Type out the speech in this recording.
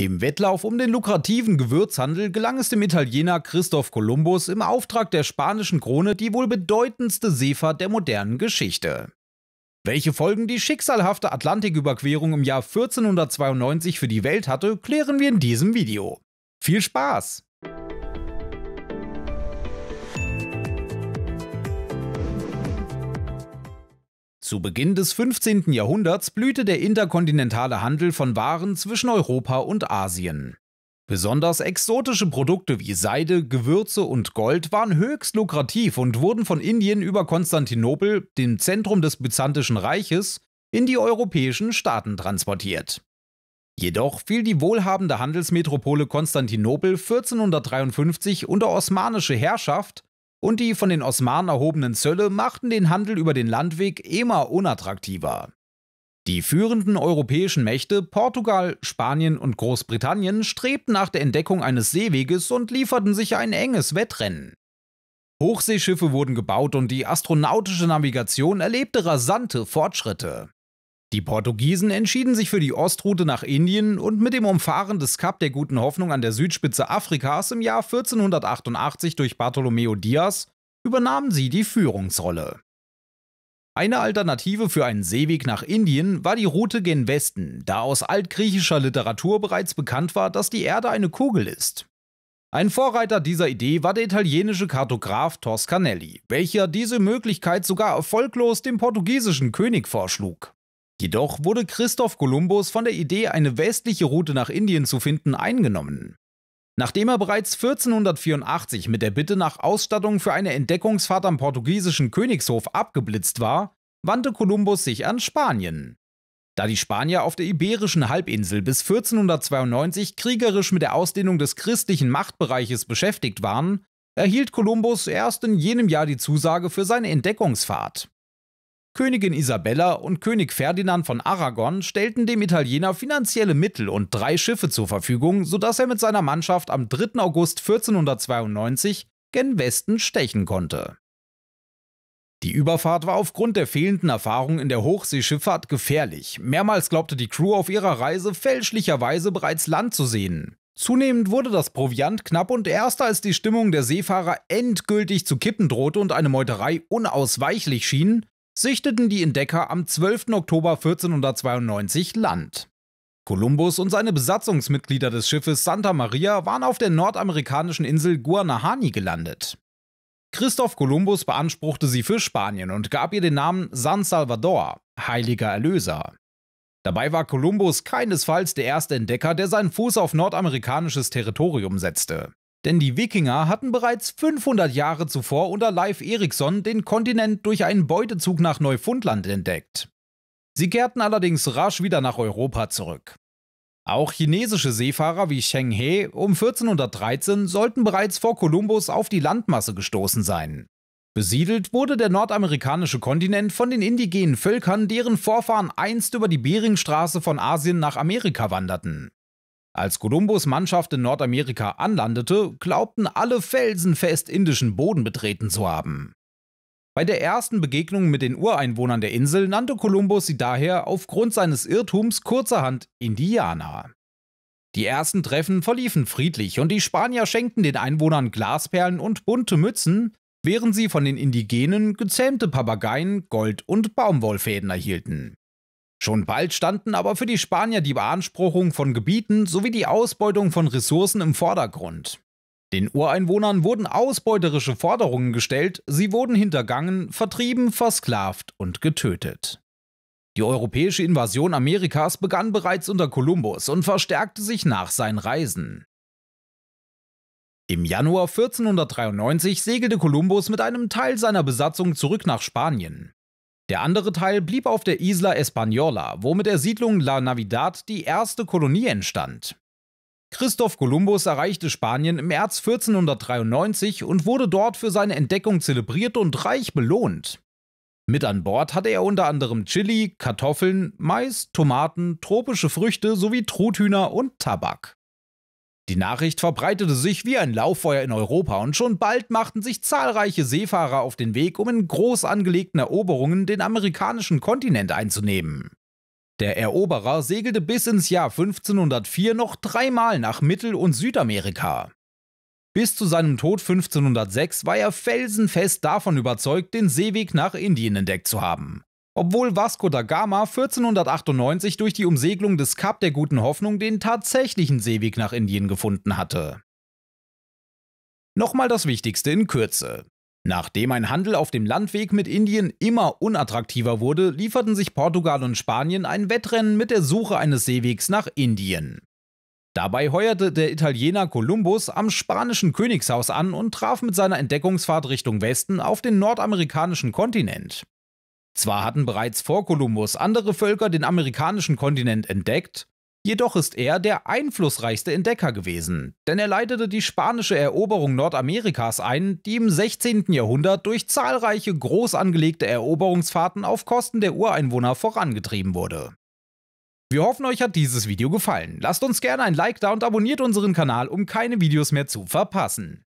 Im Wettlauf um den lukrativen Gewürzhandel gelang es dem Italiener Christoph Kolumbus im Auftrag der spanischen Krone die wohl bedeutendste Seefahrt der modernen Geschichte. Welche Folgen die schicksalhafte Atlantiküberquerung im Jahr 1492 für die Welt hatte, klären wir in diesem Video. Viel Spaß! Zu Beginn des 15. Jahrhunderts blühte der interkontinentale Handel von Waren zwischen Europa und Asien. Besonders exotische Produkte wie Seide, Gewürze und Gold waren höchst lukrativ und wurden von Indien über Konstantinopel, dem Zentrum des Byzantischen Reiches, in die europäischen Staaten transportiert. Jedoch fiel die wohlhabende Handelsmetropole Konstantinopel 1453 unter osmanische Herrschaft und die von den Osmanen erhobenen Zölle machten den Handel über den Landweg immer unattraktiver. Die führenden europäischen Mächte Portugal, Spanien und Großbritannien strebten nach der Entdeckung eines Seeweges und lieferten sich ein enges Wettrennen. Hochseeschiffe wurden gebaut und die astronautische Navigation erlebte rasante Fortschritte. Die Portugiesen entschieden sich für die Ostroute nach Indien und mit dem Umfahren des Kap der Guten Hoffnung an der Südspitze Afrikas im Jahr 1488 durch Bartolomeo Dias übernahmen sie die Führungsrolle. Eine Alternative für einen Seeweg nach Indien war die Route gen Westen, da aus altgriechischer Literatur bereits bekannt war, dass die Erde eine Kugel ist. Ein Vorreiter dieser Idee war der italienische Kartograf Toscanelli, welcher diese Möglichkeit sogar erfolglos dem portugiesischen König vorschlug. Jedoch wurde Christoph Kolumbus von der Idee, eine westliche Route nach Indien zu finden, eingenommen. Nachdem er bereits 1484 mit der Bitte nach Ausstattung für eine Entdeckungsfahrt am portugiesischen Königshof abgeblitzt war, wandte Kolumbus sich an Spanien. Da die Spanier auf der iberischen Halbinsel bis 1492 kriegerisch mit der Ausdehnung des christlichen Machtbereiches beschäftigt waren, erhielt Kolumbus erst in jenem Jahr die Zusage für seine Entdeckungsfahrt. Königin Isabella und König Ferdinand von Aragon stellten dem Italiener finanzielle Mittel und drei Schiffe zur Verfügung, sodass er mit seiner Mannschaft am 3. August 1492 gen Westen stechen konnte. Die Überfahrt war aufgrund der fehlenden Erfahrung in der Hochseeschifffahrt gefährlich. Mehrmals glaubte die Crew auf ihrer Reise fälschlicherweise bereits Land zu sehen. Zunehmend wurde das Proviant knapp und erst als die Stimmung der Seefahrer endgültig zu kippen drohte und eine Meuterei unausweichlich schien, sichteten die Entdecker am 12. Oktober 1492 Land. Kolumbus und seine Besatzungsmitglieder des Schiffes Santa Maria waren auf der nordamerikanischen Insel Guanahani gelandet. Christoph Kolumbus beanspruchte sie für Spanien und gab ihr den Namen San Salvador, heiliger Erlöser. Dabei war Kolumbus keinesfalls der erste Entdecker, der seinen Fuß auf nordamerikanisches Territorium setzte. Denn die Wikinger hatten bereits 500 Jahre zuvor unter Leif Erikson den Kontinent durch einen Beutezug nach Neufundland entdeckt. Sie kehrten allerdings rasch wieder nach Europa zurück. Auch chinesische Seefahrer wie Cheng He um 1413 sollten bereits vor Kolumbus auf die Landmasse gestoßen sein. Besiedelt wurde der nordamerikanische Kontinent von den indigenen Völkern, deren Vorfahren einst über die Beringstraße von Asien nach Amerika wanderten. Als Kolumbus Mannschaft in Nordamerika anlandete, glaubten alle felsenfest indischen Boden betreten zu haben. Bei der ersten Begegnung mit den Ureinwohnern der Insel nannte Kolumbus sie daher aufgrund seines Irrtums kurzerhand Indianer. Die ersten Treffen verliefen friedlich und die Spanier schenkten den Einwohnern Glasperlen und bunte Mützen, während sie von den Indigenen gezähmte Papageien, Gold und Baumwollfäden erhielten. Schon bald standen aber für die Spanier die Beanspruchung von Gebieten sowie die Ausbeutung von Ressourcen im Vordergrund. Den Ureinwohnern wurden ausbeuterische Forderungen gestellt, sie wurden hintergangen, vertrieben, versklavt und getötet. Die europäische Invasion Amerikas begann bereits unter Kolumbus und verstärkte sich nach seinen Reisen. Im Januar 1493 segelte Kolumbus mit einem Teil seiner Besatzung zurück nach Spanien. Der andere Teil blieb auf der Isla Española, wo mit der Siedlung La Navidad die erste Kolonie entstand. Christoph Kolumbus erreichte Spanien im März 1493 und wurde dort für seine Entdeckung zelebriert und reich belohnt. Mit an Bord hatte er unter anderem Chili, Kartoffeln, Mais, Tomaten, tropische Früchte sowie Truthühner und Tabak. Die Nachricht verbreitete sich wie ein Lauffeuer in Europa und schon bald machten sich zahlreiche Seefahrer auf den Weg, um in groß angelegten Eroberungen den amerikanischen Kontinent einzunehmen. Der Eroberer segelte bis ins Jahr 1504 noch dreimal nach Mittel- und Südamerika. Bis zu seinem Tod 1506 war er felsenfest davon überzeugt, den Seeweg nach Indien entdeckt zu haben obwohl Vasco da Gama 1498 durch die Umsegelung des Kap der Guten Hoffnung den tatsächlichen Seeweg nach Indien gefunden hatte. Nochmal das Wichtigste in Kürze. Nachdem ein Handel auf dem Landweg mit Indien immer unattraktiver wurde, lieferten sich Portugal und Spanien ein Wettrennen mit der Suche eines Seewegs nach Indien. Dabei heuerte der Italiener Kolumbus am spanischen Königshaus an und traf mit seiner Entdeckungsfahrt Richtung Westen auf den nordamerikanischen Kontinent. Zwar hatten bereits vor Kolumbus andere Völker den amerikanischen Kontinent entdeckt, jedoch ist er der einflussreichste Entdecker gewesen, denn er leitete die spanische Eroberung Nordamerikas ein, die im 16. Jahrhundert durch zahlreiche groß angelegte Eroberungsfahrten auf Kosten der Ureinwohner vorangetrieben wurde. Wir hoffen, euch hat dieses Video gefallen. Lasst uns gerne ein Like da und abonniert unseren Kanal, um keine Videos mehr zu verpassen.